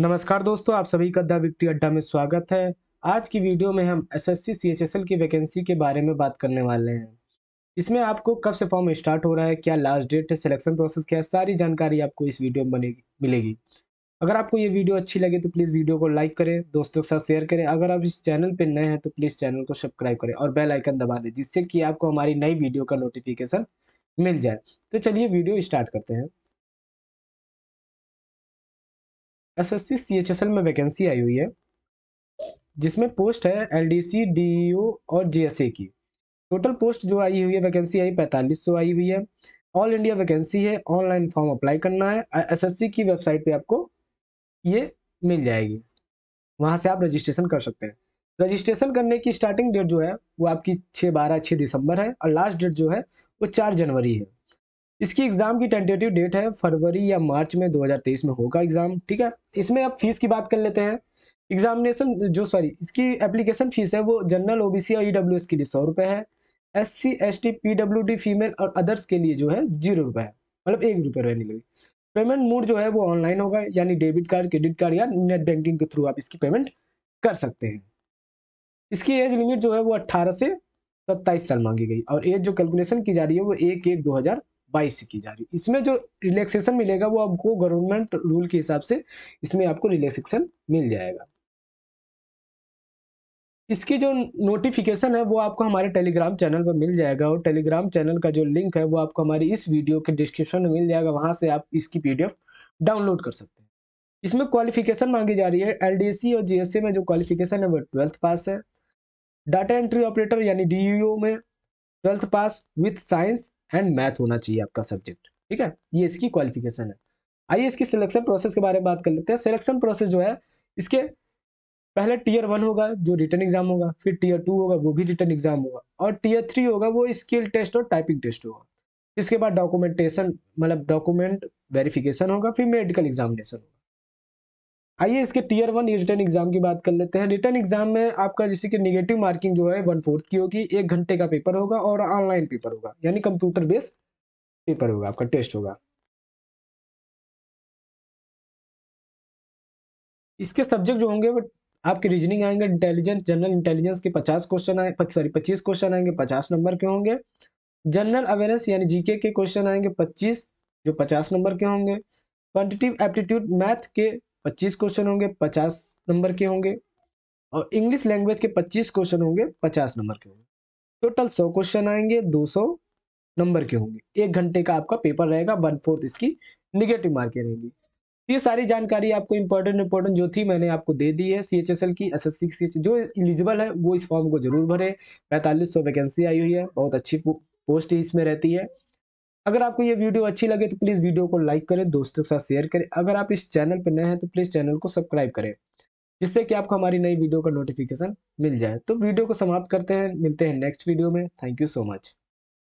नमस्कार दोस्तों आप सभी का द विक्ट्री अड्डा में स्वागत है आज की वीडियो में हम एसएससी सीएचएसएल की वैकेंसी के बारे में बात करने वाले हैं इसमें आपको कब से फॉर्म स्टार्ट हो रहा है क्या लास्ट डेट है सिलेक्शन प्रोसेस क्या है सारी जानकारी आपको इस वीडियो में बनेगी मिलेगी अगर आपको ये वीडियो अच्छी लगे तो प्लीज़ वीडियो को लाइक करें दोस्तों के साथ शेयर करें अगर आप इस चैनल पर नए हैं तो प्लीज़ चैनल को सब्सक्राइब करें और बेल आइकन दबा दें जिससे कि आपको हमारी नई वीडियो का नोटिफिकेशन मिल जाए तो चलिए वीडियो स्टार्ट करते हैं S S C C H S L में वैकेंसी आई हुई है जिसमें पोस्ट है L D C D O और जी एस ए की टोटल पोस्ट जो आई हुई है वैकेंसी आई पैंतालीस सौ आई हुई है ऑल इंडिया वैकेंसी है ऑनलाइन फॉर्म अप्लाई करना है एस एस सी की वेबसाइट पे आपको ये मिल जाएगी वहाँ से आप रजिस्ट्रेशन कर सकते हैं रजिस्ट्रेशन करने की स्टार्टिंग डेट जो है वो आपकी छः बारह छः दिसंबर है और लास्ट डेट जो है वो चार जनवरी है इसकी एग्जाम की टेंटेटिव डेट है फरवरी या मार्च में 2023 में होगा एग्जाम ठीक है इसमें अब फीस की बात कर लेते हैं एग्जामिनेशन जो सॉरी इसकी एप्लीकेशन फीस है वो जनरल ओबीसी और ईडब्ल्यूएस e के लिए सौ रुपये है S C S T P W D female और अदर्स के लिए जो है जीरो रुपये है मतलब एक रुपये रहने लगी पेमेंट मोड जो है वो ऑनलाइन होगा यानी डेबिट कार्ड क्रेडिट कार्ड या नेट बैंकिंग के थ्रू आप इसकी पेमेंट कर सकते हैं इसकी एज लिमिट जो है वो अट्ठारह से सत्ताईस साल मांगी गई और एज जो कैलकुलेशन की जा रही है वो एक एक दो हज़ार बाईस की जा रही है इसमें जो रिलैक्सेशन मिलेगा वो आपको गवर्नमेंट रूल के हिसाब से इसमें आपको रिलैक्सेशन मिल जाएगा इसकी जो नोटिफिकेशन है वो आपको हमारे टेलीग्राम चैनल पर मिल जाएगा और टेलीग्राम चैनल का जो लिंक है वो आपको हमारी इस वीडियो के डिस्क्रिप्शन में मिल जाएगा वहां से आप इसकी पीडीएफ डाउनलोड कर सकते हैं इसमें क्वालिफिकेशन मांगी जा रही है एलडीसी और जीएसए में जो क्वालिफिकेशन है वो ट्वेल्थ पास है डाटा एंट्री ऑपरेटर यानी डी e में twelfth pass with science and math होना चाहिए आपका सब्जेक्ट ठीक है ये इसकी क्वालिफिकेशन है आइए इसकी सिलेक्शन प्रोसेस के बारे में बात कर लेते हैं सिलेक्शन प्रोसेस जो है इसके पहले टीयर वन होगा जो रिटर्न एग्जाम होगा फिर टीयर टू होगा वो भी रिटर्न एग्जाम होगा और टीयर थ्री होगा वो स्किल टेस्ट और टाइपिंग टेस्ट होगा इसके बाद डॉक्यूमेंटेशन मतलब डॉक्यूमेंट वेरिफिकेशन होगा फिर मेडिकल एग्जामिनेशन होगा आइए इसके टीयर वन रिटर्न एग्जाम की बात कर लेते हैं रिटर्न एग्जाम में आपका जैसे कि निगेटिव मार्किंग जो है वन फोर्थ की होगी एक घंटे का पेपर होगा और ऑनलाइन पेपर होगा यानी कंप्यूटर बेस्ड पेपर होगा आपका टेस्ट होगा इसके सब्जेक्ट जो होंगे वो आपके रीजनिंग आएंगे इंटेलिजेंस जनरल इंटेलिजेंस के पचास क्वेश्चन आए सॉरी पच्चीस क्वेश्चन आएंगे पचास नंबर के होंगे जनरल अवेयरनेस यानी जीके के क्वेश्चन आएंगे पच्चीस जो पचास नंबर के होंगे क्वान्टिटिव एप्टीट्यूड मैथ के पच्चीस क्वेश्चन होंगे पचास नंबर के होंगे और इंग्लिश लैंग्वेज के पच्चीस क्वेश्चन होंगे पचास नंबर के होंगे टोटल सौ क्वेश्चन आएंगे दो सौ नंबर के होंगे एक घंटे का आपका पेपर रहेगा वन फोर्थ इसकी निगेटिव मार्के रहेगी ये सारी जानकारी आपको इम्पोर्टेंट इम्पोर्टेंट जो थी मैंने आपको दे दी है सी एच एस एल की S S C C H जो एलिजिबल है वो इस फॉर्म को जरूर भरे पैंतालीस सौ वैकेंसी आई हुई है बहुत अच्छी पोस्ट इसमें रहती है अगर आपको ये वीडियो अच्छी लगे तो प्लीज़ वीडियो को लाइक करें दोस्तों के साथ शेयर करें अगर आप इस चैनल पर नए हैं तो प्लीज़ चैनल को सब्सक्राइब करें जिससे कि आपको हमारी नई वीडियो का नोटिफिकेशन मिल जाए तो वीडियो को समाप्त करते हैं मिलते हैं नेक्स्ट वीडियो में थैंक यू सो मच